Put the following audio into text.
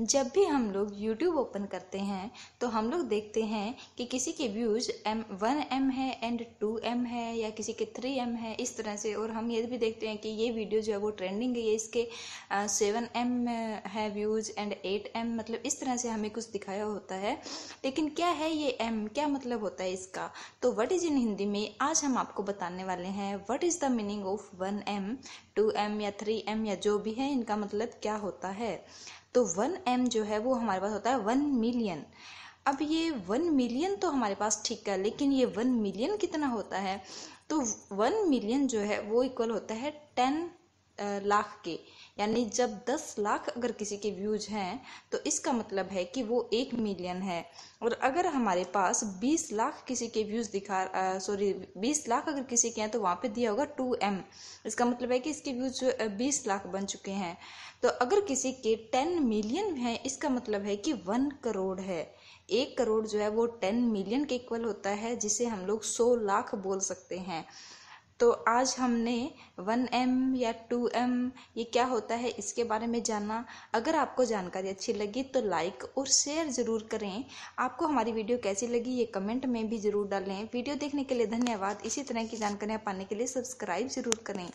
जब भी हम लोग यूट्यूब ओपन करते हैं तो हम लोग देखते हैं कि किसी के व्यूज़ एम वन एम है एंड टू एम है या किसी के थ्री एम है इस तरह से और हम ये भी देखते हैं कि ये वीडियो जो है वो ट्रेंडिंग है इसके सेवन एम है व्यूज़ एंड एट एम मतलब इस तरह से हमें कुछ दिखाया होता है लेकिन क्या है ये एम क्या मतलब होता है इसका तो वट इज़ इन हिंदी में आज हम आपको बताने वाले हैं what is the meaning of one M two M या थ्री एम या जो भी है इनका मतलब क्या होता है तो वन एम जो है वो हमारे पास होता है वन मिलियन अब ये वन मिलियन तो हमारे पास ठीक है लेकिन ये वन मिलियन कितना होता है तो वन मिलियन जो है वो इक्वल होता है टेन लाख के यानी जब दस लाख अगर किसी के व्यूज हैं तो इसका मतलब है कि वो एक मिलियन है और अगर हमारे पास बीस लाख किसी के व्यूज दिखा सॉरी बीस लाख अगर किसी के हैं तो वहाँ पे दिया होगा टू एम इसका मतलब है कि इसके व्यूज बीस लाख बन चुके हैं तो अगर किसी के टेन मिलियन हैं इसका मतलब है कि वन करोड़ है एक करोड़ जो है वो टेन मिलियन के इक्वल होता है जिसे हम लोग सौ लाख बोल सकते हैं तो आज हमने वन एम या टू एम ये क्या होता है इसके बारे में जाना अगर आपको जानकारी अच्छी लगी तो लाइक और शेयर ज़रूर करें आपको हमारी वीडियो कैसी लगी ये कमेंट में भी ज़रूर डालें वीडियो देखने के लिए धन्यवाद इसी तरह की जानकारियाँ पाने के लिए सब्सक्राइब ज़रूर करें